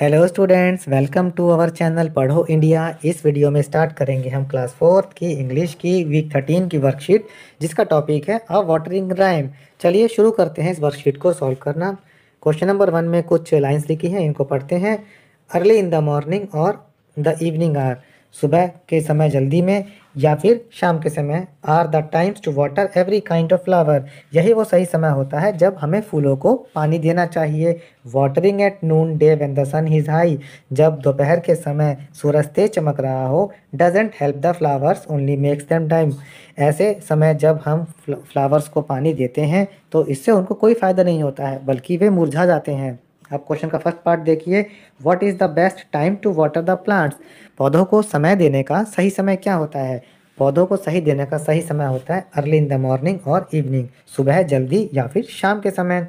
hello students welcome to our channel Padho India इस video में start करेंगे हम क्लास फोर्थ की इंग्लिश की वीक थर्टीन की वर्कशीट जिसका टॉपिक है अ वाटरिंग राइम चलिए शुरू करते हैं इस वर्कशीट को सॉल्व करना क्वेश्चन नंबर वन में कुछ लाइन्स लिखी हैं इनको पढ़ते हैं अर्ली इन द मॉर्निंग और द इवनिंग आर सुबह के समय जल्दी में या फिर शाम के समय are the times to water every kind of flower यही वो सही समय होता है जब हमें फूलों को पानी देना चाहिए watering at noon day when the sun is high जब दोपहर के समय सूरज तेज चमक रहा हो doesn't help the flowers only makes them time ऐसे समय जब हम फ्लावर्स को पानी देते हैं तो इससे उनको कोई फ़ायदा नहीं होता है बल्कि वे मुरझा जाते हैं अब क्वेश्चन का फर्स्ट पार्ट देखिए what is the best time to water the plants पौधों को समय देने का सही समय क्या होता है पौधों को सही देने का सही समय होता है अर्ली इन द मॉर्निंग और इवनिंग सुबह जल्दी या फिर शाम के समय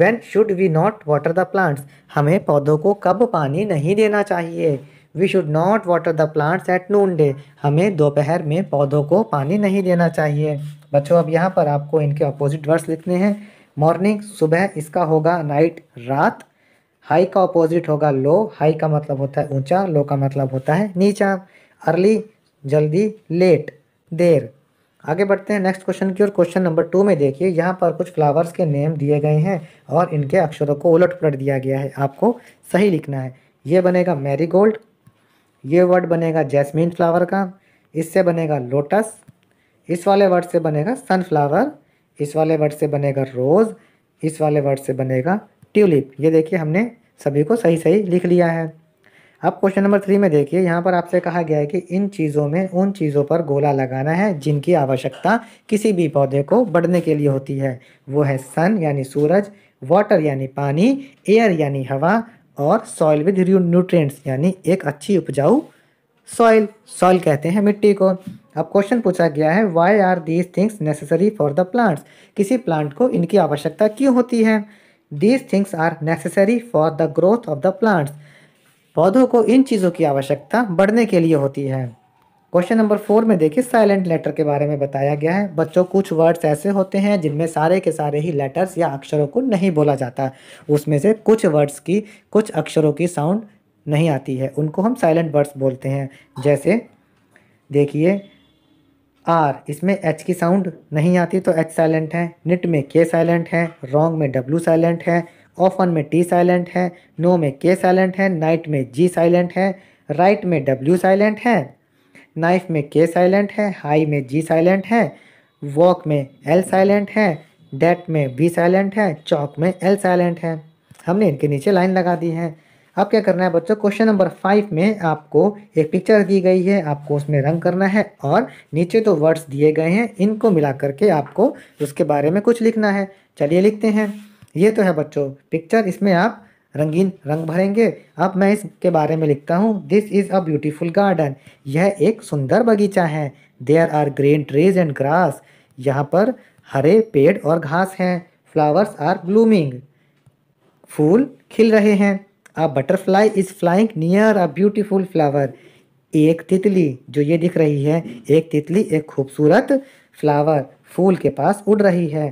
when should we not water the plants हमें पौधों को कब पानी नहीं देना चाहिए we should not water the plants at noon day हमें दोपहर में पौधों को पानी नहीं देना चाहिए बच्चों अब यहाँ पर आपको इनके अपोजिट वर्ड्स लिखने हैं मॉर्निंग सुबह इसका होगा नाइट रात हाई का अपोजिट होगा लो हाई का मतलब होता है ऊंचा लो का मतलब होता है नीचा अर्ली जल्दी लेट देर आगे बढ़ते हैं नेक्स्ट क्वेश्चन की ओर क्वेश्चन नंबर टू में देखिए यहाँ पर कुछ फ्लावर्स के नेम दिए गए हैं और इनके अक्षरों को उलट पलट दिया गया है आपको सही लिखना है ये बनेगा मैरी गोल्ड ये वर्ड बनेगा जैस्मिन फ्लावर का इससे बनेगा लोटस इस वाले वर्ड से बनेगा सनफ्लावर इस वाले वर्ड से बनेगा रोज़ इस वाले वर्ड से बनेगा ट्यूलिप ये देखिए हमने सभी को सही सही लिख लिया है अब क्वेश्चन नंबर थ्री में देखिए यहाँ पर आपसे कहा गया है कि इन चीज़ों में उन चीज़ों पर गोला लगाना है जिनकी आवश्यकता किसी भी पौधे को बढ़ने के लिए होती है वो है सन यानी सूरज वाटर यानी पानी एयर यानी हवा और सॉइल विद न्यूट्रिएंट्स यानी एक अच्छी उपजाऊ सॉइल सॉइल कहते हैं मिट्टी को अब क्वेश्चन पूछा गया है why are these things necessary for the plants किसी प्लांट को इनकी आवश्यकता क्यों होती है these things are necessary for the growth of the plants पौधों को इन चीज़ों की आवश्यकता बढ़ने के लिए होती है क्वेश्चन नंबर फोर में देखिए साइलेंट लेटर के बारे में बताया गया है बच्चों कुछ वर्ड्स ऐसे होते हैं जिनमें सारे के सारे ही लेटर्स या अक्षरों को नहीं बोला जाता उसमें से कुछ वर्ड्स की कुछ अक्षरों की साउंड नहीं आती है उनको हम साइलेंट वर्ड्स बोलते हैं जैसे देखिए आर इसमें एच की साउंड नहीं आती तो एच साइलेंट है निट में के साइलेंट है रॉन्ग में डब्लू साइलेंट है ऑफन में टी साइलेंट है नो में के साइलेंट है नाइट में जी साइलेंट है राइट में डब्ल्यू साइलेंट है नाइफ में के साइलेंट है हाई में जी साइलेंट है वॉक में एल साइलेंट है डेट में बी साइलेंट है चौक में एल साइलेंट है हमने इनके नीचे लाइन लगा दी है अब क्या करना है बच्चों क्वेश्चन नंबर फाइव में आपको एक पिक्चर दी गई है आपको उसमें रंग करना है और नीचे तो वर्ड्स दिए गए हैं इनको मिला करके आपको उसके बारे में कुछ लिखना है चलिए लिखते हैं ये तो है बच्चों पिक्चर इसमें आप रंगीन रंग भरेंगे अब मैं इसके बारे में लिखता हूँ this is a beautiful garden यह एक सुंदर बगीचा है there are green trees and grass यहाँ पर हरे पेड़ और घास हैं फ्लावर्स आर ब्लूमिंग फूल खिल रहे हैं a butterfly is flying near a beautiful flower एक तितली जो ये दिख रही है एक तितली एक खूबसूरत फ्लावर फूल के पास उड़ रही है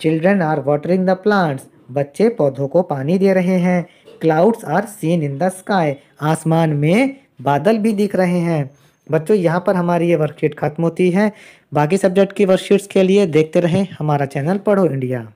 children are watering the plants बच्चे पौधों को पानी दे रहे हैं clouds are seen in the sky आसमान में बादल भी दिख रहे हैं बच्चों यहाँ पर हमारी ये वर्कशीट खत्म होती है बाकी सब्जेक्ट की वर्कशीट्स के लिए देखते रहें हमारा चैनल पढ़ो इंडिया